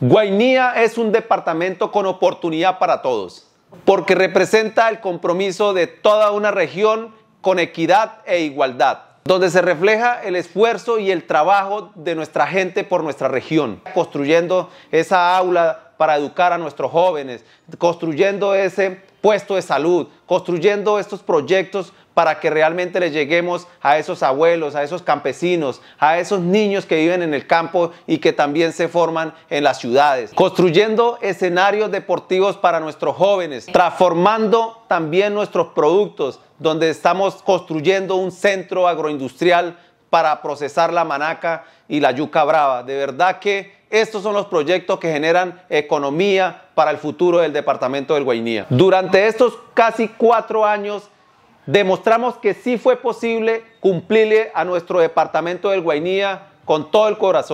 Guainía es un departamento con oportunidad para todos, porque representa el compromiso de toda una región con equidad e igualdad, donde se refleja el esfuerzo y el trabajo de nuestra gente por nuestra región, construyendo esa aula para educar a nuestros jóvenes, construyendo ese puesto de salud, construyendo estos proyectos para que realmente les lleguemos a esos abuelos, a esos campesinos, a esos niños que viven en el campo y que también se forman en las ciudades, construyendo escenarios deportivos para nuestros jóvenes, transformando también nuestros productos, donde estamos construyendo un centro agroindustrial para procesar la manaca y la yuca brava. De verdad que estos son los proyectos que generan economía para el futuro del departamento del Guainía. Durante estos casi cuatro años demostramos que sí fue posible cumplirle a nuestro departamento del Guainía con todo el corazón.